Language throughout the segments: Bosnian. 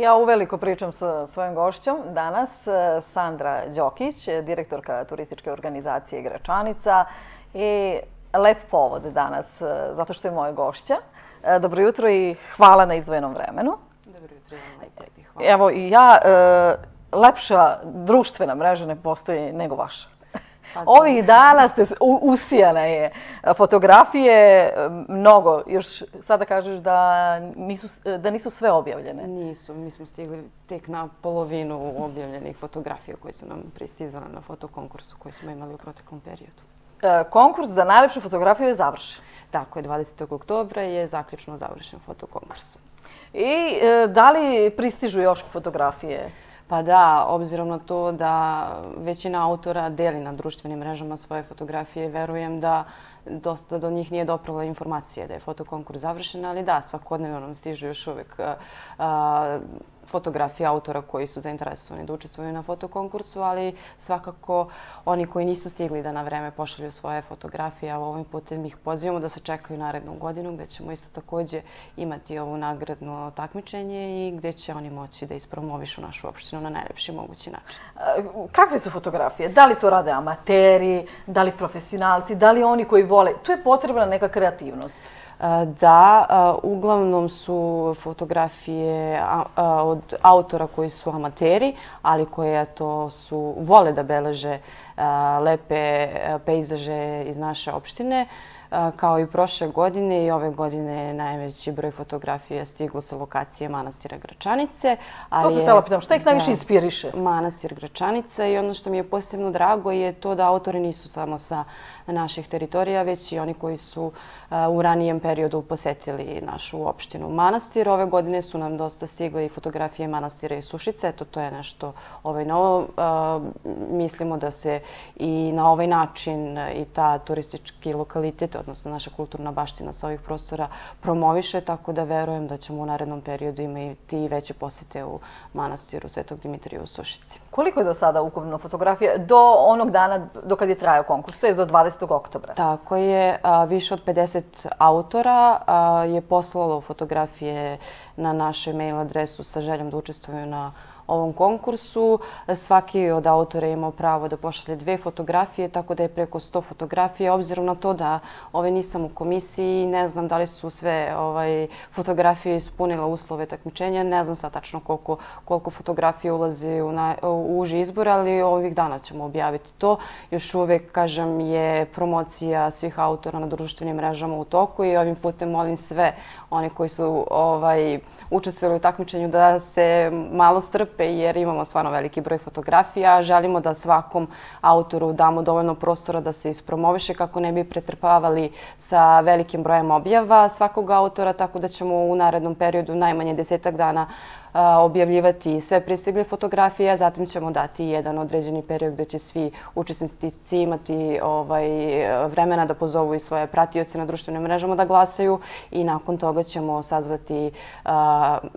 Ja uveliko pričam sa svojim gošćom. Danas e, Sandra Đokić, direktorka turističke organizacije Gračanica. I lep povod danas, e, zato što je moja gošća. E, dobro jutro i hvala na izdvojenom vremenu. Dobro jutro i hvala. Evo, ja, lepša društvena mreža ne postoji nego vaša. Ovih dana ste usijane je. Fotografije mnogo. Još sada kažeš da nisu, da nisu sve objavljene. Nisu. Mi smo stigli tek na polovinu objavljenih fotografija koje su nam pristizale na fotokonkursu koji smo imali u proteklom periodu. E, konkurs za najljepšu fotografiju je završen. Tako je, 20. oktobra je zaključno završen fotokonkurs. I e, da li pristižu još fotografije? Pa da, obzirom na to da većina autora deli na društvenim mrežama svoje fotografije, verujem da dosta do njih nije doprala informacije da je fotokonkurs završen, ali da, svakodnevno nam stižu još uvijek fotografije autora koji su zainteresovani da učestvuju na fotokonkursu, ali svakako oni koji nisu stigli da na vreme pošalju svoje fotografije, ali ovim putem ih pozivamo da se čekaju narednu godinu, gde ćemo isto takođe imati ovo nagradno takmičenje i gde će oni moći da ispromovišu našu opštinu na najlepši mogući način. E, kakve su fotografije? Da li to rade amateri, da li profesionalci, da li oni koji vole? Tu je potrebna neka kreativnost. Eh, da, eh, uglavnom su fotografije eh, od autora koji su amateri, ali koje to su, vole da beleže lepe pejzaže iz naše opštine kao i prošle godine i ove godine najveći broj fotografija stiglo sa lokacije Manastira Gračanice. To se htjela pitam, šta ih najviše inspiriše? Manastir Gračanice i ono što mi je posebno drago je to da autori nisu samo sa naših teritorija, već i oni koji su u ranijem periodu posetili našu opštinu Manastir. Ove godine su nam dosta stigle i fotografije Manastira i Sušice, eto to je nešto ovaj novo. Mislimo da se i na ovaj način i ta turistički lokalitet odnosno naša kulturna baština sa ovih prostora promoviše, tako da verujem da ćemo u narednom periodu imati i veće posete u manastiru Svetog Dimitrija u Sušici. Koliko je do sada ukupno fotografija do onog dana do kad je trajao konkurs, to je do 20. oktobra? Tako je, više od 50 autora je poslalo fotografije na našoj mail adresu sa željom da učestvuju na konkursu ovom konkursu. Svaki od autora je imao pravo da pošalje dve fotografije, tako da je preko 100 fotografije. Obzirom na to da ove nisam u komisiji, ne znam da li su sve ovaj, fotografije ispunile uslove takmičenja, ne znam sad tačno koliko, koliko fotografije ulazi u, uži izbor, ali ovih dana ćemo objaviti to. Još uvek, kažem, je promocija svih autora na društvenim mrežama u toku i ovim putem molim sve one koji su ovaj, učestvili u takmičenju da se malo strpe lepe jer imamo stvarno veliki broj fotografija. Želimo da svakom autoru damo dovoljno prostora da se ispromoviše kako ne bi pretrpavali sa velikim brojem objava svakog autora, tako da ćemo u narednom periodu najmanje desetak dana objavljivati sve pristigle fotografije, zatim ćemo dati jedan određeni period gde će svi učesnici imati ovaj, vremena da pozovu i svoje pratioce na društvenim mrežama da glasaju i nakon toga ćemo sazvati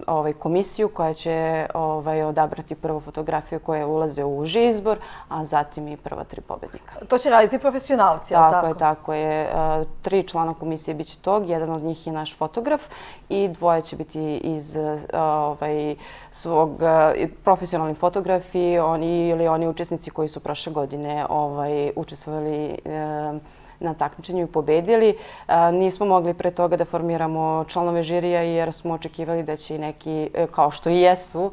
ovaj, komisiju koja će ovaj, odabrati prvu fotografiju koja ulaze u uži izbor, a zatim i prva tri pobednika. To će raditi profesionalci, ali tako? Tako je, tako je. Tri člana komisije biće tog, jedan od njih je naš fotograf i dvoje će biti iz ovaj svog e, profesionalni fotografi ili oni učesnici koji su prošle godine ovaj, učestvovali e, na takmičenju i pobedili. E, nismo mogli pre toga da formiramo članove žirija jer smo očekivali da će neki, kao što i jesu,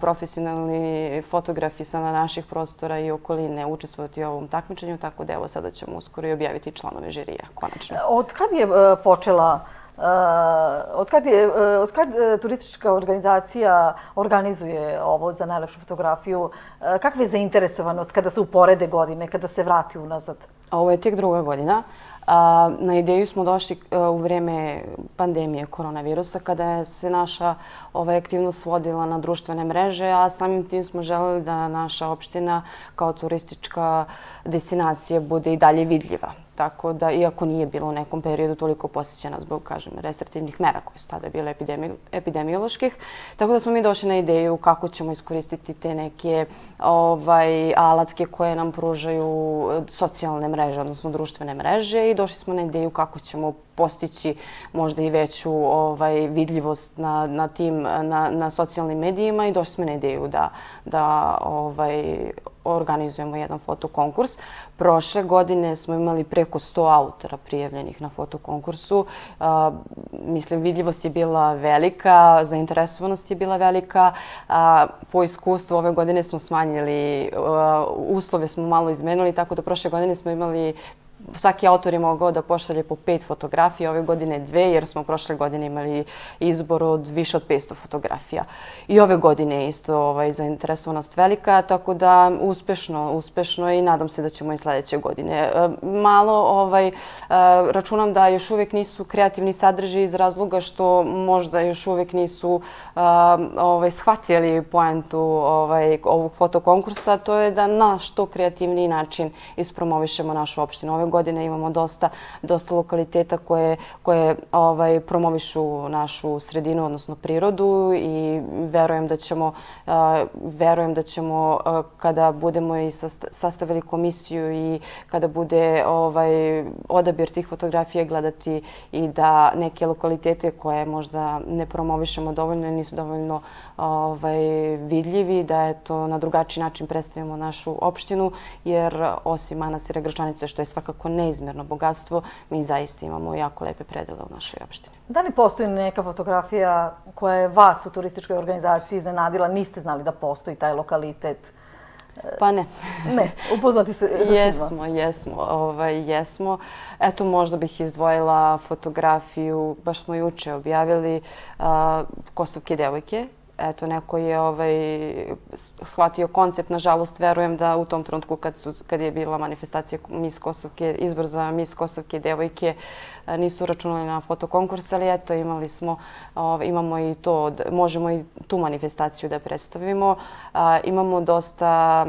profesionalni fotografi sa naših prostora i okoline učestvovati u ovom takmičenju. Tako da evo sada ćemo uskoro i objaviti članove žirija, konačno. Od kad je počela Eh, od kad eh, eh, turistička organizacija organizuje ovo za najlepšu fotografiju, kakva je zainteresovanost kada se uporede godine, kada se vrati unazad? Ovo je tijek druga godina. Na ideju smo došli u vreme pandemije koronavirusa kada je se naša aktivnost svodila na društvene mreže, a samim tim smo želeli da naša opština kao turistička destinacija bude i dalje vidljiva tako da, iako nije bila u nekom periodu toliko posjećena zbog, kažem, restriktivnih mera koje su tada bile epidemioloških, tako da smo mi došli na ideju kako ćemo iskoristiti te neke ovaj, alatske koje nam pružaju eh, socijalne mreže, odnosno društvene mreže i došli smo na ideju kako ćemo postići možda i veću ovaj, vidljivost na, na, tim, na, na socijalnim medijima i došli smo na ideju da, da ovaj, organizujemo jedan fotokonkurs. Prošle godine smo imali preko 100 autora prijavljenih na fotokonkursu. Uh, mislim, vidljivost je bila velika, zainteresovanost je bila velika. Uh, po iskustvu ove godine smo smanjili, uh, uslove smo malo izmenili, tako da prošle godine smo imali svaki autor je mogao da pošalje po pet fotografija, ove godine dve, jer smo prošle godine imali izbor od više od 500 fotografija. I ove godine je isto ovaj, zainteresovanost velika, tako da uspešno, uspešno i nadam se da ćemo i sljedeće godine. E, malo ovaj, e, računam da još uvijek nisu kreativni sadržaj iz razloga što možda još uvijek nisu e, ovaj, shvatili poentu ovaj, ovog fotokonkursa, to je da na što kreativni način ispromovišemo našu opštinu. Ove godine godine imamo dosta, dosta lokaliteta koje, koje ovaj, promovišu našu sredinu, odnosno prirodu i verujem da ćemo, verujem da ćemo kada budemo i sastavili komisiju i kada bude ovaj, odabir tih fotografija gledati i da neke lokalitete koje možda ne promovišemo dovoljno i nisu dovoljno ovaj, vidljivi, da je to na drugačiji način predstavljamo našu opštinu, jer osim manastira Gračanice, što je svakako neizmjerno bogatstvo, mi zaista imamo jako lepe predele u našoj opštini. Da li postoji neka fotografija koja je vas u turističkoj organizaciji iznenadila, niste znali da postoji taj lokalitet? Pa ne. ne, upoznati se Jesmo, jesmo, ovaj, jesmo. Eto, možda bih izdvojila fotografiju, baš smo juče objavili, uh, Kosovke devojke eto, neko je ovaj, shvatio koncept, nažalost, verujem da u tom trenutku kad, su, kad je bila manifestacija Miss Kosovke, izbor za Miss Kosovke, devojke, E, nisu računali na fotokonkurs, ali eto, imali smo, e, imamo i to, možemo i tu manifestaciju da predstavimo. E, imamo dosta,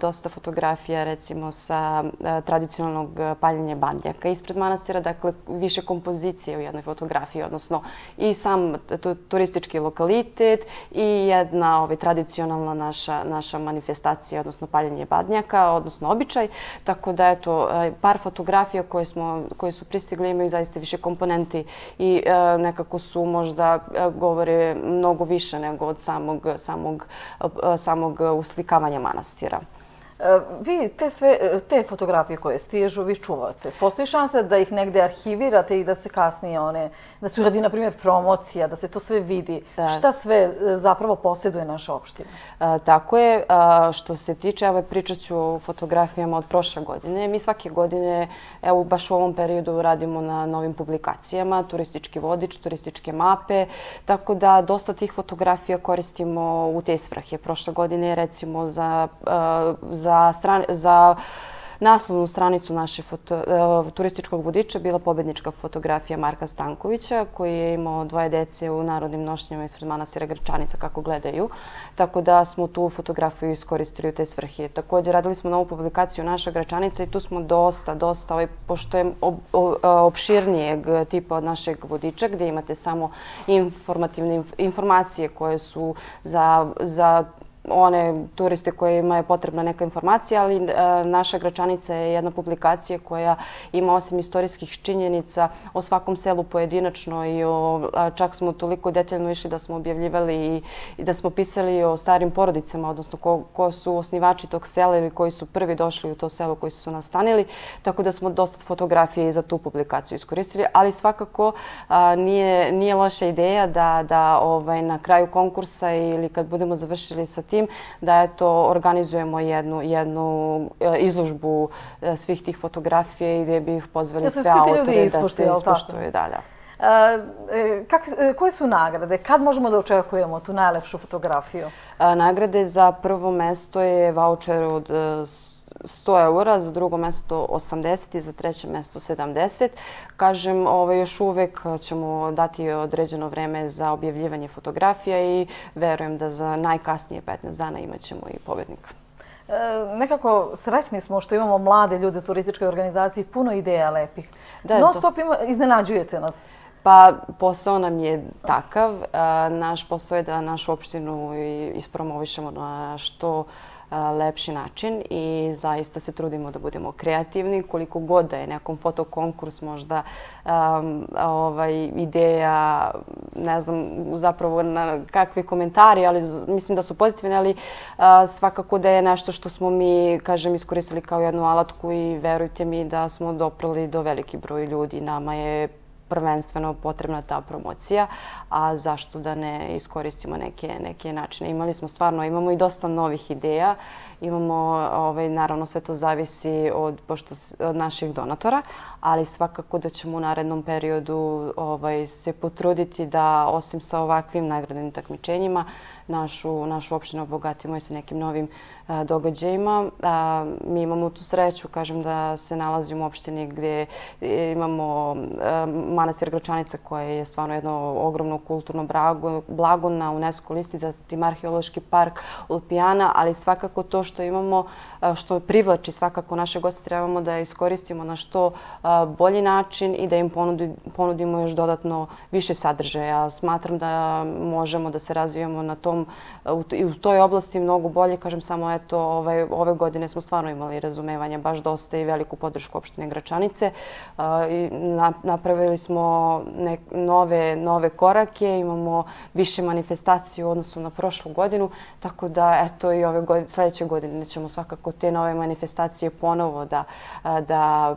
dosta fotografija, recimo, sa tradicionalnog paljenja bandnjaka ispred manastira, dakle, više kompozicije u jednoj fotografiji, odnosno i sam turistički lokalitet i jedna ovaj, tradicionalna naša, naša manifestacija, odnosno paljenje badnjaka, odnosno običaj. Tako da, eto, par fotografija koje, smo, koje su pristigle imaju imaju zaista više komponenti i e, nekako su možda e, govore mnogo više nego od samog e, uslikavanja manastira. Vi te sve, te fotografije koje stižu, vi čuvate. Postoji šansa da ih negde arhivirate i da se kasnije one da se uradi, na primjer, promocija, da se to sve vidi. Šta sve e, zapravo posjeduje naša opština? E, tako je. E, što se tiče, evo pričat ću o fotografijama od prošle godine. Mi svake godine, evo, baš u ovom periodu radimo na novim publikacijama, turistički vodič, turističke mape, tako da dosta tih fotografija koristimo u te svrhe. Prošle godine, recimo, za, a, za, strane, za naslovnu stranicu naše e, turističkog vodiča bila pobednička fotografija Marka Stankovića koji je imao dvoje dece u narodnim nošnjama ispred manastira Grčanica kako gledaju. Tako da smo tu fotografiju iskoristili u te svrhe. Također radili smo novu publikaciju Naša Grčanica i tu smo dosta, dosta, ovaj, pošto je e, opširnijeg tipa od našeg vodiča gdje imate samo informacije koje su za one turiste kojima je potrebna neka informacija, ali e, naša Gračanica je jedna publikacija koja ima osim istorijskih činjenica o svakom selu pojedinačno i čak smo toliko detaljno išli da smo objavljivali i da smo pisali o starim porodicama, odnosno ko su osnivači tog sela ili koji su prvi došli u to selo koji su nastanili, tako da smo dosta fotografije za tu publikaciju iskoristili, ali svakako nije loša ideja da ovaj, na kraju konkursa ili kad budemo završili sa tim tim da eto, organizujemo jednu, jednu e, izložbu e, svih tih fotografija i gdje bi ih pozvali sve autore da se ispoštuju. Da, da. E, koje su nagrade? Kad možemo da očekujemo tu najlepšu fotografiju? Nagrade za prvo mesto je voucher od 100 eura, za drugo mjesto 80 i za treće mjesto 70. Kažem, ovaj, još uvek ćemo dati određeno vreme za objavljivanje fotografija i verujem da za najkasnije 15 dana imat ćemo i pobednika. E, nekako srećni smo što imamo mlade ljude u turističkoj organizaciji, puno ideja lepih. Da, no stop ima, iznenađujete nas. Pa posao nam je takav. E, naš posao je da našu opštinu ispromovišemo na što lepši način i zaista se trudimo da budemo kreativni. Koliko god da je nekom fotokonkurs možda ovaj, ideja, ne znam zapravo na kakvi komentari, ali mislim da su pozitivni, ali svakako da je nešto što smo mi, kažem, iskoristili kao jednu alatku i verujte mi da smo doprali do veliki broj ljudi. Nama je prvenstveno potrebna ta promocija, a zašto da ne iskoristimo neke, neke načine. Imali smo stvarno, imamo i dosta novih ideja imamo, ovaj, naravno sve to zavisi od, pošto, od naših donatora, ali svakako da ćemo u narednom periodu ovaj, se potruditi da osim sa ovakvim nagradnim takmičenjima našu, našu opštinu obogatimo i sa nekim novim događajima. mi imamo tu sreću, kažem, da se nalazimo u opštini gdje imamo manastir Gračanica koje je stvarno jedno ogromno kulturno blago, blago na UNESCO listi, zatim arheološki park Ulpijana, ali svakako to što što imamo, što privlači svakako naše goste, trebamo da iskoristimo na što bolji način i da im ponudimo još dodatno više sadržaja. Smatram da možemo da se razvijamo na tom, i u toj oblasti mnogo bolje. Kažem samo, eto, ovaj, ove godine smo stvarno imali razumevanja, baš dosta i veliku podršku opštine Gračanice. Napravili smo nove korake, imamo više manifestaciju u odnosu na prošlu godinu, tako da, eto, i sljedećeg godine godine ćemo svakako te nove manifestacije ponovo da, da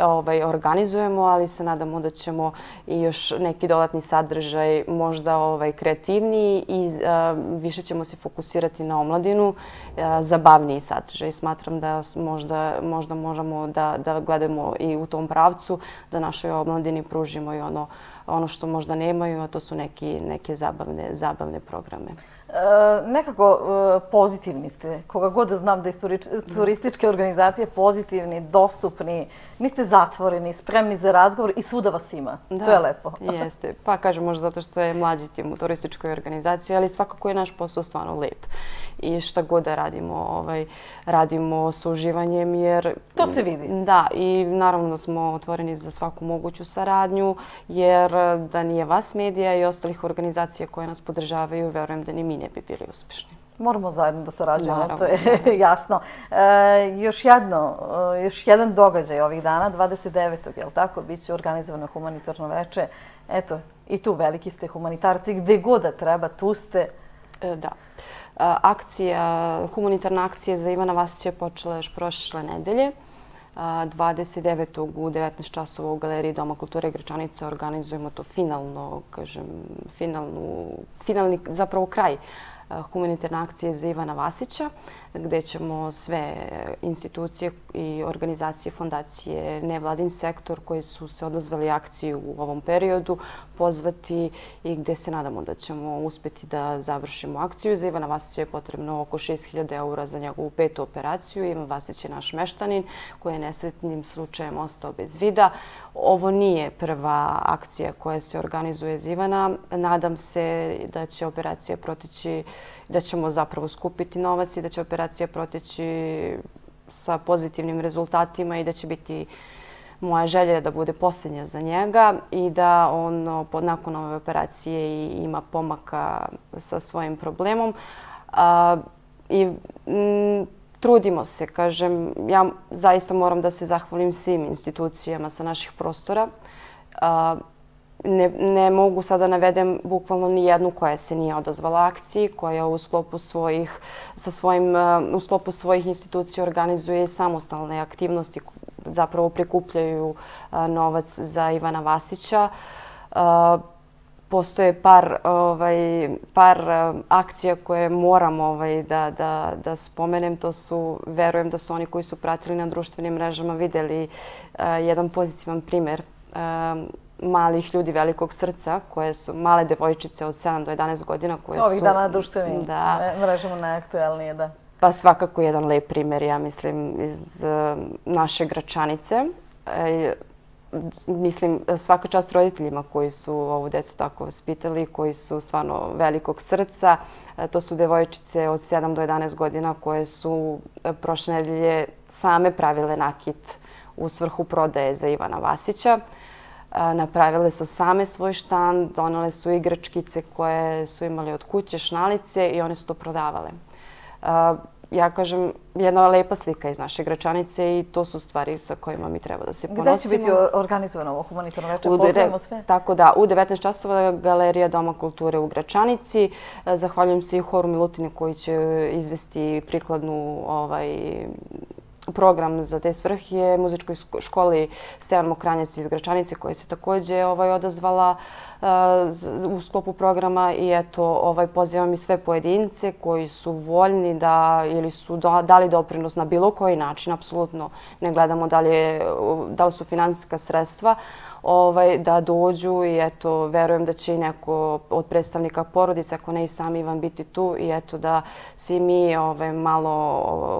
ovaj, organizujemo, ali se nadamo da ćemo i još neki dodatni sadržaj možda ovaj, kreativniji i više ćemo se fokusirati na omladinu, zabavniji sadržaj. Smatram da možda, možda možemo da, da gledamo i u tom pravcu, da našoj omladini pružimo i ono ono što možda nemaju, a to su neki, neke zabavne, zabavne programe. E, nekako e, pozitivni ste, koga god da znam da je turističke organizacije pozitivni, dostupni, niste zatvoreni, spremni za razgovor i svuda vas ima. to je lepo. Jeste. Pa kažem možda zato što je mlađi tim u turističkoj organizaciji, ali svakako je naš posao stvarno lep. I šta god da radimo, ovaj, radimo s uživanjem jer... To se vidi. Da, i naravno da smo otvoreni za svaku moguću saradnju jer da nije vas medija i ostalih organizacija koje nas podržavaju, verujem da ni mi ne bi bili uspješni. Moramo zajedno da sarađujemo, to je jasno. E, još, jedno, e, još jedan događaj ovih dana, 29. je li tako, bit će organizovano humanitarno veče. Eto, i tu veliki ste humanitarci, gde god da treba, tu ste. E, da. E, akcija, humanitarna akcija za Ivana Vasića je počela još prošle nedelje. 29. u 19. 19.00 u galeriji Doma kulture Gračanica organizujemo to finalno, kažem, finalni, zapravo kraj Eh, humanitarne akcije za Ivana Vasića, gde ćemo sve institucije i organizacije, fondacije, nevladin sektor koji su se odazvali akciju u ovom periodu pozvati i gde se nadamo da ćemo uspeti da završimo akciju. Za Ivana Vasića je potrebno oko 6000 eura za njegovu petu operaciju. Ivan Vasić je naš meštanin koji je nesretnim slučajem ostao bez vida. Ovo nije prva akcija koja se organizuje za Ivana. Nadam se da će operacija protići da ćemo zapravo skupiti novac i da će operacija proteći sa pozitivnim rezultatima i da će biti moja želja da bude posljednja za njega i da on nakon ove operacije ima pomaka sa svojim problemom. A, I trudimo se, kažem, ja zaista moram da se zahvalim svim institucijama sa naših prostora. A, ne, ne mogu sada navedem bukvalno ni jednu koja se nije odazvala akciji, koja u sklopu svojih, sa svojim, eh, u sklopu svojih institucija organizuje samostalne aktivnosti, zapravo prikupljaju eh, novac za Ivana Vasića. Eh, postoje par, ovaj, par akcija koje moram ovaj, da, da, da spomenem. To su, verujem da su oni koji su pratili na društvenim mrežama videli jedan pozitivan primer malih ljudi velikog srca, koje su male devojčice od 7 do 11 godina. Koje Ovih dana na društvenim da, e, mrežama najaktuelnije, da. Pa svakako jedan lep primjer, ja mislim, iz e, naše gračanice. E, mislim, svaka čast roditeljima koji su ovu decu tako vaspitali, koji su stvarno velikog srca. to su devojčice od 7 do 11 godina koje su prošle nedelje same pravile nakit u svrhu prodaje za Ivana Vasića napravile su same svoj štand, donale su igračkice koje su imali od kuće, šnalice i one su to prodavale. Ja kažem, jedna lepa slika iz naše gračanice i to su stvari sa kojima mi treba da se ponosimo. Gde će biti organizovano ovo humanitarno večer? Pozdravimo sve. Tako da, u 19 časova galerija Doma kulture u Gračanici. Zahvaljujem se i Horu Milutini koji će izvesti prikladnu ovaj, program za te svrhe muzičkoj školi Stevan Mokranjac iz Gračanice koja se takođe ovaj, odazvala u sklopu programa i eto, ovaj, pozivam i sve pojedince koji su voljni da ili su dali doprinos na bilo koji način, apsolutno ne gledamo da li, je, da li su finansijska sredstva, ovaj, da dođu i eto, verujem da će neko od predstavnika porodice, ako ne i sami vam biti tu i eto, da svi mi ovaj, malo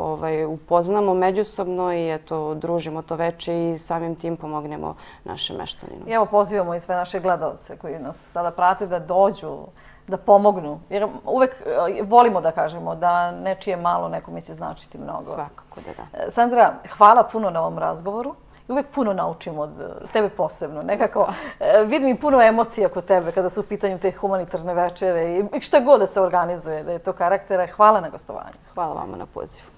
ovaj, upoznamo međusobno i eto, družimo to veče i samim tim pomognemo našem meštaninu. I evo pozivamo i sve naše gledalce koji nas sada prate da dođu da pomognu. Jer uvek eh, volimo da kažemo da nečije malo nekome će značiti mnogo. Svakako da da. Eh, Sandra, hvala puno na ovom razgovoru i uvek puno naučim od e, tebe posebno. Nekako e, vidim i puno emocija kod tebe kada su u pitanju te humanitarne večere i šta god da se organizuje, da je to karaktera. Hvala na gostovanju. Hvala vama na pozivu.